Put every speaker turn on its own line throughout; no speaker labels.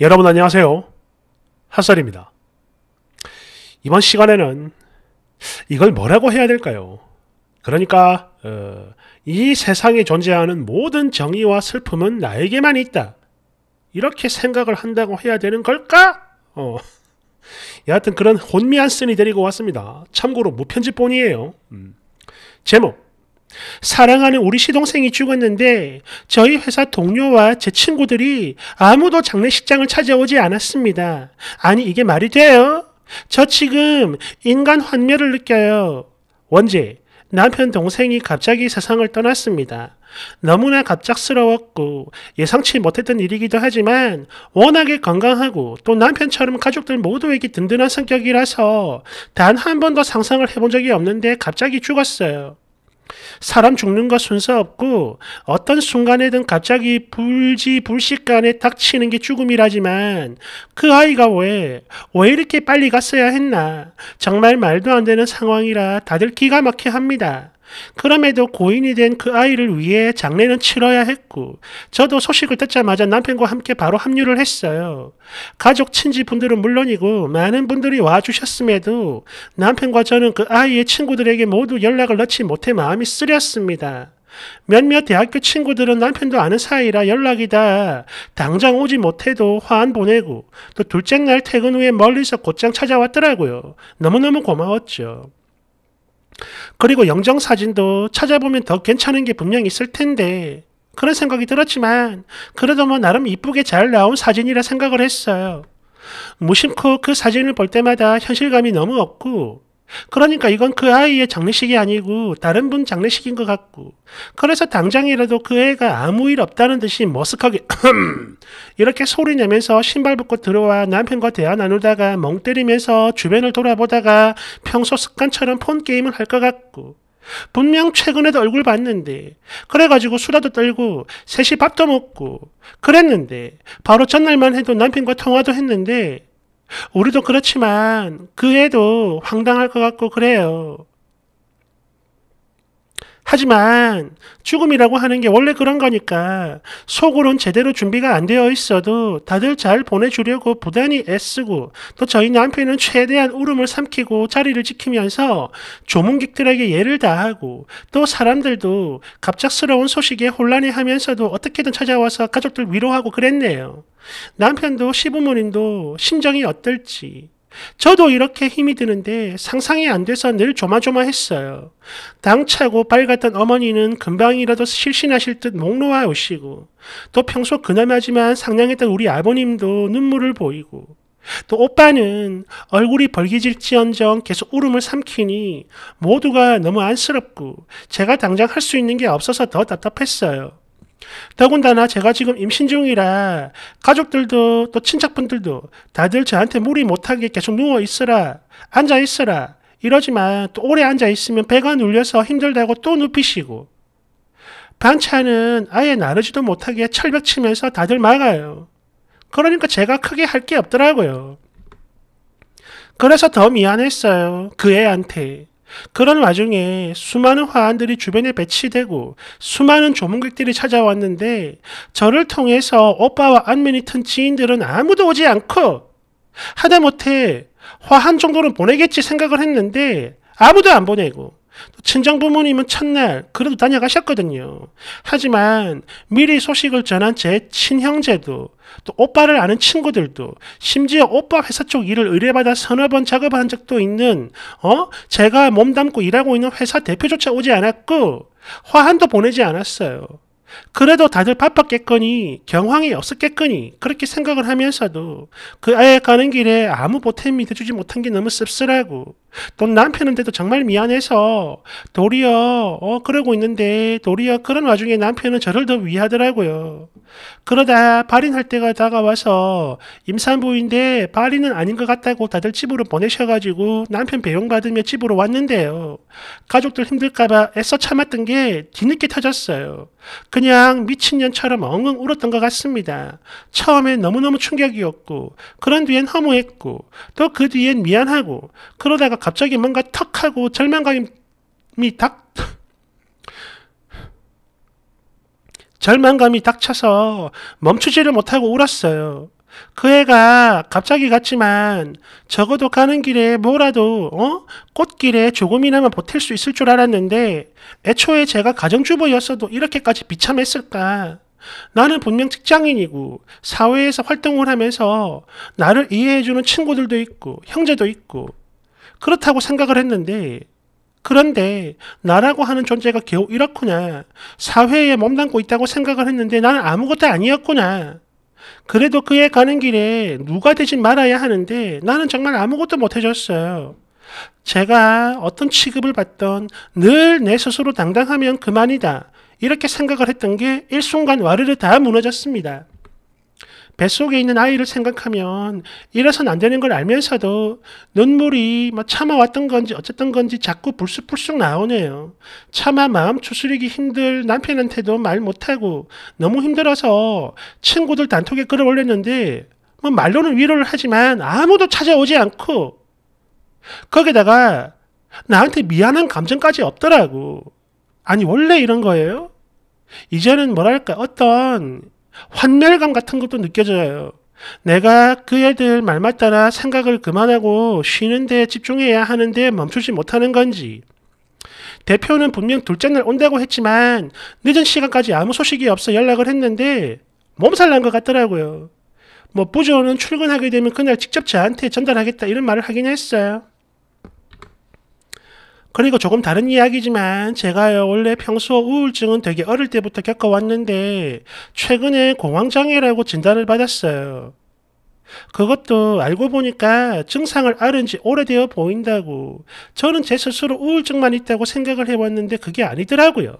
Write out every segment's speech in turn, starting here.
여러분 안녕하세요. 핫설입니다. 이번 시간에는 이걸 뭐라고 해야 될까요? 그러니까 어, 이 세상에 존재하는 모든 정의와 슬픔은 나에게만 있다. 이렇게 생각을 한다고 해야 되는 걸까? 어. 여하튼 그런 혼미한 쓴이 데리고 왔습니다. 참고로 무편집본이에요. 음. 제목 사랑하는 우리 시동생이 죽었는데 저희 회사 동료와 제 친구들이 아무도 장례식장을 찾아오지 않았습니다. 아니 이게 말이 돼요? 저 지금 인간 환멸을 느껴요. 원제 남편 동생이 갑자기 세상을 떠났습니다. 너무나 갑작스러웠고 예상치 못했던 일이기도 하지만 워낙에 건강하고 또 남편처럼 가족들 모두에게 든든한 성격이라서 단 한 번도 상상을 해본 적이 없는데 갑자기 죽었어요. 사람 죽는 것 순서 없고 어떤 순간에든 갑자기 불지불식간에 닥치는 게 죽음이라지만 그 아이가 왜, 왜 이렇게 빨리 갔어야 했나. 정말 말도 안 되는 상황이라 다들 기가 막혀 합니다. 그럼에도 고인이 된 그 아이를 위해 장례는 치러야 했고 저도 소식을 듣자마자 남편과 함께 바로 합류를 했어요. 가족 친지 분들은 물론이고 많은 분들이 와주셨음에도 남편과 저는 그 아이의 친구들에게 모두 연락을 넣지 못해 마음이 쓰렸습니다. 몇몇 대학교 친구들은 남편도 아는 사이라 연락이다. 당장 오지 못해도 화 안 보내고 또 둘째 날 퇴근 후에 멀리서 곧장 찾아왔더라고요. 너무너무 고마웠죠. 그리고 영정 사진도 찾아보면 더 괜찮은 게 분명히 있을 텐데 그런 생각이 들었지만 그래도 뭐 나름 이쁘게 잘 나온 사진이라 생각을 했어요. 무심코 그 사진을 볼 때마다 현실감이 너무 없고 그러니까 이건 그 아이의 장례식이 아니고 다른 분 장례식인 것 같고 그래서 당장이라도 그 애가 아무 일 없다는 듯이 머쓱하게 이렇게 소리내면서 신발 벗고 들어와 남편과 대화 나누다가 멍 때리면서 주변을 돌아보다가 평소 습관처럼 폰 게임을 할 것 같고 분명 최근에도 얼굴 봤는데 그래가지고 수다도 떨고 셋이 밥도 먹고 그랬는데 바로 전날만 해도 남편과 통화도 했는데 우리도 그렇지만 그 애도 황당할 것 같고 그래요. 하지만 죽음이라고 하는 게 원래 그런 거니까 속으론 제대로 준비가 안 되어 있어도 다들 잘 보내주려고 부단히 애쓰고 또 저희 남편은 최대한 울음을 삼키고 자리를 지키면서 조문객들에게 예를 다하고 또 사람들도 갑작스러운 소식에 혼란해하면서도 어떻게든 찾아와서 가족들 위로하고 그랬네요. 남편도 시부모님도 심정이 어떨지 저도 이렇게 힘이 드는데 상상이 안 돼서 늘 조마조마했어요. 당차고 밝았던 어머니는 금방이라도 실신하실 듯목 놓아 오시고 또 평소 근엄하지만 상냥했던 우리 아버님도 눈물을 보이고 또 오빠는 얼굴이 벌기질지언정 계속 울음을 삼키니 모두가 너무 안쓰럽고 제가 당장 할 수 있는 게 없어서 더 답답했어요. 더군다나 제가 지금 임신 중이라 가족들도 또 친척분들도 다들 저한테 무리 못하게 계속 누워 있어라 앉아 있어라 이러지만 또 오래 앉아 있으면 배가 눌려서 힘들다고 또 눕히시고 반찬은 아예 나르지도 못하게 철벽 치면서 다들 막아요. 그러니까 제가 크게 할 게 없더라고요. 그래서 더 미안했어요. 그 애한테. 그런 와중에 수많은 화환들이 주변에 배치되고 수많은 조문객들이 찾아왔는데 저를 통해서 오빠와 안면이 튼 지인들은 아무도 오지 않고 하다못해 화한 정도는 보내겠지 생각을 했는데 아무도 안 보내고 친정 부모님은 첫날 그래도 다녀가셨거든요. 하지만 미리 소식을 전한 제 친형제도 또 오빠를 아는 친구들도 심지어 오빠 회사 쪽 일을 의뢰받아 서너 번 작업한 적도 있는 어 제가 몸담고 일하고 있는 회사 대표조차 오지 않았고 화환도 보내지 않았어요. 그래도 다들 바빴겠거니, 경황이 없었겠거니, 그렇게 생각을 하면서도 그 아예 가는 길에 아무 보탬이 돼주지 못한 게 너무 씁쓸하고, 또 남편한테도 정말 미안해서 도리어, 어, 그러고 있는데, 도리어 그런 와중에 남편은 저를 더 위하더라고요. 그러다 발인할 때가 다가와서 임산부인데 발인은 아닌 것 같다고 다들 집으로 보내셔가지고 남편 배웅받으며 집으로 왔는데요. 가족들 힘들까봐 애써 참았던 게 뒤늦게 터졌어요. 그냥 미친년처럼 엉엉 울었던 것 같습니다. 처음엔 너무너무 충격이었고 그런 뒤엔 허무했고 또 그 뒤엔 미안하고 그러다가 갑자기 뭔가 턱 하고 절망감이 닥 절망감이 닥쳐서 멈추지를 못하고 울었어요. 그 애가 갑자기 갔지만 적어도 가는 길에 뭐라도 어? 꽃길에 조금이나마 보탤 수 있을 줄 알았는데 애초에 제가 가정주부였어도 이렇게까지 비참했을까? 나는 분명 직장인이고 사회에서 활동을 하면서 나를 이해해주는 친구들도 있고 형제도 있고 그렇다고 생각을 했는데 그런데 나라고 하는 존재가 겨우 이렇구나. 사회에 몸담고 있다고 생각을 했는데 나는 아무것도 아니었구나. 그래도 그에 가는 길에 누가 되진 말아야 하는데 나는 정말 아무것도 못해줬어요. 제가 어떤 취급을 받던 늘 내 스스로 당당하면 그만이다. 이렇게 생각을 했던 게 일순간 와르르 다 무너졌습니다. 뱃속에 있는 아이를 생각하면 일어선안 되는 걸 알면서도 눈물이 뭐 참아왔던 건지 어쨌든 건지 자꾸 불쑥불쑥 나오네요. 참아 마음 추스리기 힘들 남편한테도 말 못하고 너무 힘들어서 친구들 단톡에 끌어 올렸는데 뭐 말로는 위로를 하지만 아무도 찾아오지 않고 거기다가 나한테 미안한 감정까지 없더라고. 아니 원래 이런 거예요? 이제는 뭐랄까 어떤 환멸감 같은 것도 느껴져요. 내가 그 애들 말만 따라 생각을 그만하고 쉬는데 집중해야 하는데 멈추지 못하는 건지. 대표는 분명 둘째 날 온다고 했지만 늦은 시간까지 아무 소식이 없어 연락을 했는데 몸살 난 것 같더라고요. 뭐 부조는 출근하게 되면 그날 직접 저한테 전달하겠다 이런 말을 하긴 했어요. 그리고 조금 다른 이야기지만 제가요 원래 평소 우울증은 되게 어릴 때부터 겪어왔는데 최근에 공황장애라고 진단을 받았어요. 그것도 알고 보니까 증상을 앓은 지 오래되어 보인다고. 저는 제 스스로 우울증만 있다고 생각을 해왔는데 그게 아니더라고요.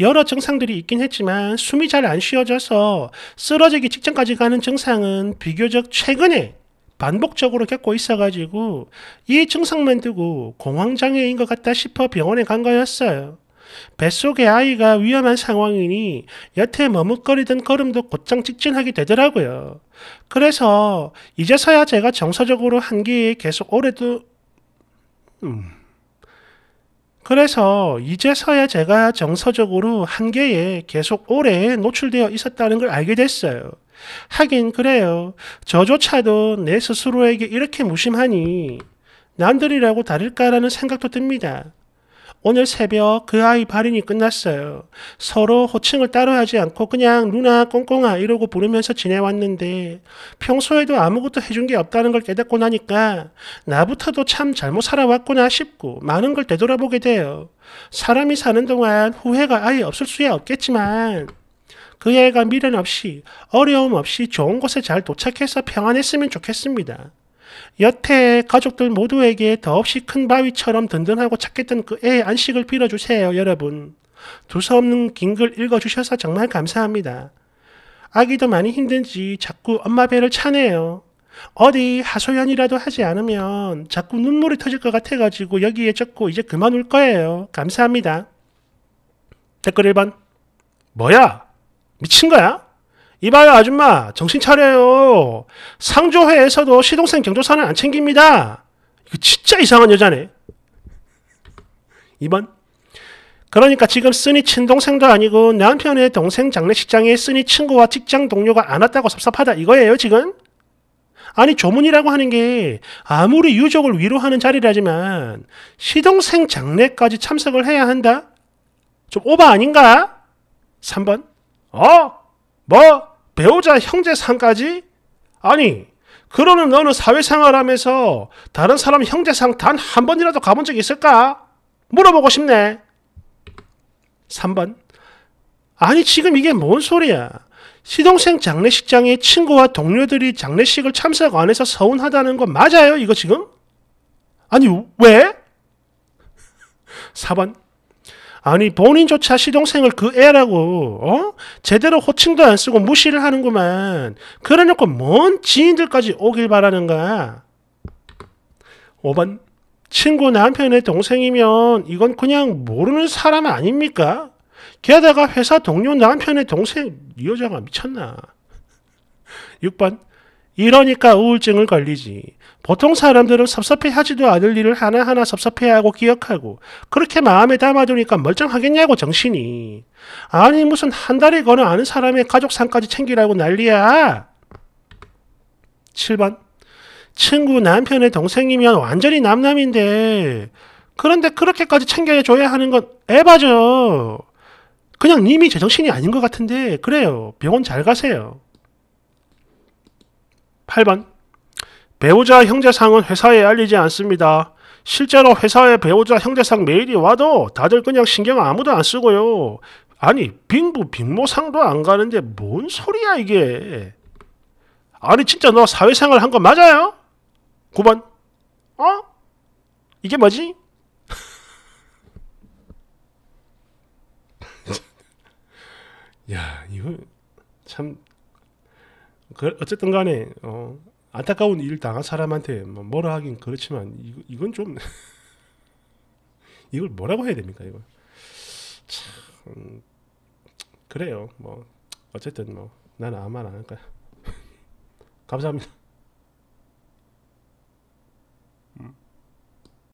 여러 증상들이 있긴 했지만 숨이 잘 안 쉬어져서 쓰러지기 직전까지 가는 증상은 비교적 최근에 반복적으로 겪고 있어가지고 이 증상만 두고 공황장애인 것 같다 싶어 병원에 간 거였어요. 뱃속의 아이가 위험한 상황이니 여태 머뭇거리던 걸음도 곧장 직진하게 되더라고요. 그래서 이제서야 제가 정서적으로 한계에 계속 오래도 음. 그래서 이제서야 제가 정서적으로 한계에 계속 오래 노출되어 있었다는 걸 알게 됐어요. 하긴 그래요. 저조차도 내 스스로에게 이렇게 무심하니 남들이라고 다를까라는 생각도 듭니다. 오늘 새벽 그 아이 발인이 끝났어요. 서로 호칭을 따로 하지 않고 그냥 누나, 꽁꽁아 이러고 부르면서 지내왔는데 평소에도 아무것도 해준 게 없다는 걸 깨닫고 나니까 나부터도 참 잘못 살아왔구나 싶고 많은 걸 되돌아보게 돼요. 사람이 사는 동안 후회가 아예 없을 수야 없겠지만 그 애가 미련 없이 어려움 없이 좋은 곳에 잘 도착해서 평안했으면 좋겠습니다. 여태 가족들 모두에게 더없이 큰 바위처럼 든든하고 착했던 그 애의 안식을 빌어주세요, 여러분. 두서없는 긴 글 읽어주셔서 정말 감사합니다. 아기도 많이 힘든지 자꾸 엄마 배를 차네요. 어디 하소연이라도 하지 않으면 자꾸 눈물이 터질 것 같아가지고 여기에 적고 이제 그만 울 거예요. 감사합니다. 댓글 1번. 뭐야? 미친 거야? 이봐요 아줌마 정신 차려요. 상조회에서도 시동생 경조사는 안 챙깁니다. 이거 진짜 이상한 여자네. 2번 그러니까 지금 쓰니 친동생도 아니고 남편의 동생 장례식장에 쓰니 친구와 직장 동료가 안 왔다고 섭섭하다 이거예요 지금? 아니 조문이라고 하는 게 아무리 유족을 위로하는 자리라지만 시동생 장례까지 참석을 해야 한다? 좀 오바 아닌가? 3번 어? 뭐? 배우자 형제 상까지? 아니, 그러는 너는 사회생활 하면서 다른 사람 형제 상단 한 번이라도 가본 적 있을까? 물어보고 싶네. 3번. 아니, 지금 이게 뭔 소리야? 시동생 장례식장에 친구와 동료들이 장례식을 참석 안 해서 서운하다는 건 맞아요, 이거 지금? 아니, 왜? 4번. 아니 본인조차 시동생을 그 애라고 어? 제대로 호칭도 안 쓰고 무시를 하는구만. 그래놓고 먼 지인들까지 오길 바라는가. 5번 친구 남편의 동생이면 이건 그냥 모르는 사람 아닙니까? 게다가 회사 동료 남편의 동생 이 여자가 미쳤나? 6번 이러니까 우울증을 걸리지. 보통 사람들은 섭섭해하지도 않을 일을 하나하나 섭섭해하고 기억하고 그렇게 마음에 담아두니까 멀쩡하겠냐고 정신이. 아니 무슨 한 달에 거는 아는 사람의 가족상까지 챙기라고 난리야. 7번 친구 남편의 동생이면 완전히 남남인데 그런데 그렇게까지 챙겨줘야 하는 건 에바죠. 그냥 님이 제정신이 아닌 것 같은데 그래요. 병원 잘 가세요. 8번 배우자 형제상은 회사에 알리지 않습니다. 실제로 회사에 배우자 형제상 메일이 와도 다들 그냥 신경 아무도 안 쓰고요. 아니 빙부 빙모상도 안 가는데 뭔 소리야 이게. 아니 진짜 너 사회생활 한거 맞아요? 9번 어? 이게 뭐지? 야 이거 참그 어쨌든 간에 어, 안타까운 일 당한 사람한테 뭐 뭐라 하긴 그렇지만 이, 건좀 이걸 뭐라고 해야 됩니까 이거 참 그래요 뭐 어쨌든 뭐 나는 아무 말 안할 거야 감사합니다.